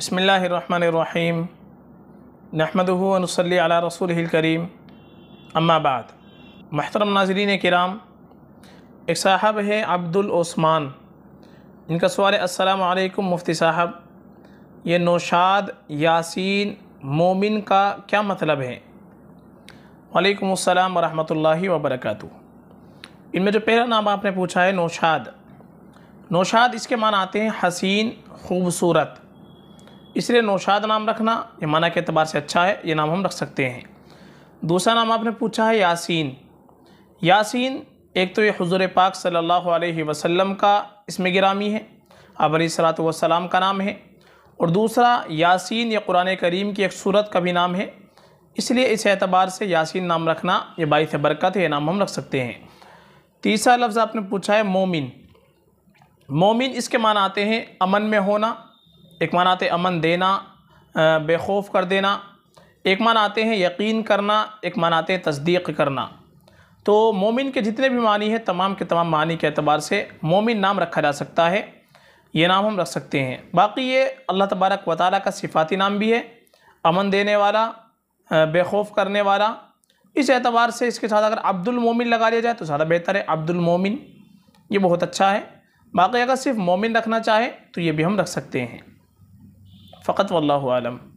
बसमीम नहमदनसली अला रसूल करीम अम्माबाद महतरम नाजरीन कराम एक साहब है अब्दुल ओस्मान इनका सवाल असलकम मुफ्ती साहब ये नौशाद यासीन मोमिन का क्या मतलब है वालेकुम अस्सलाम वरहमतुल्लाहि वबरकतु इनमें जो पहला नाम आपने पूछा है नौशाद नौशाद इसके मान आते हैं हसीन खूबसूरत इसलिए नौशाद नाम रखना ये माना के अतबार से अच्छा है ये नाम हम रख सकते हैं दूसरा नाम आपने पूछा है यासीन यासीन एक तो ये हजूर पाक सल्लल्लाहु अलैहि वसल्लम का इसमें गिरामी है अब सलात वसलाम का नाम है और दूसरा यासीन या कुरान करीम की एक सूरत का भी नाम है इसलिए इस एतबार से यासीन नाम रखना ये बाईस बरकत है ये नाम हम रख सकते हैं तीसरा लफ्ज़ आपने पूछा है मोमिन मोमिन इसके मान आते हैं अमन में होना एक माना आते अमन देना बेखौफ कर देना एक मान आते हैं यकीन करना एक मान आते हैं तस्दीक करना तो मोमिन के जितने भी मानी हैं तमाम के तमाम मानी के अतबार से मोमिन नाम रखा जा सकता है ये नाम हम रख सकते हैं बाकी ये अल्लाह तबारक व ताली का सिफाती नाम भी है अमन देने वाला बेखौफ करने वाला इस एतबार से इसके साथ अगर अब्दुल मोमिन लगा लिया जाए तो ज़्यादा बेहतर है अब्दुल मोमिन ये बहुत अच्छा है बाकी अगर सिर्फ मोमिन रखना चाहे तो ये भी हम रख सकते हैं فقط والله أعلم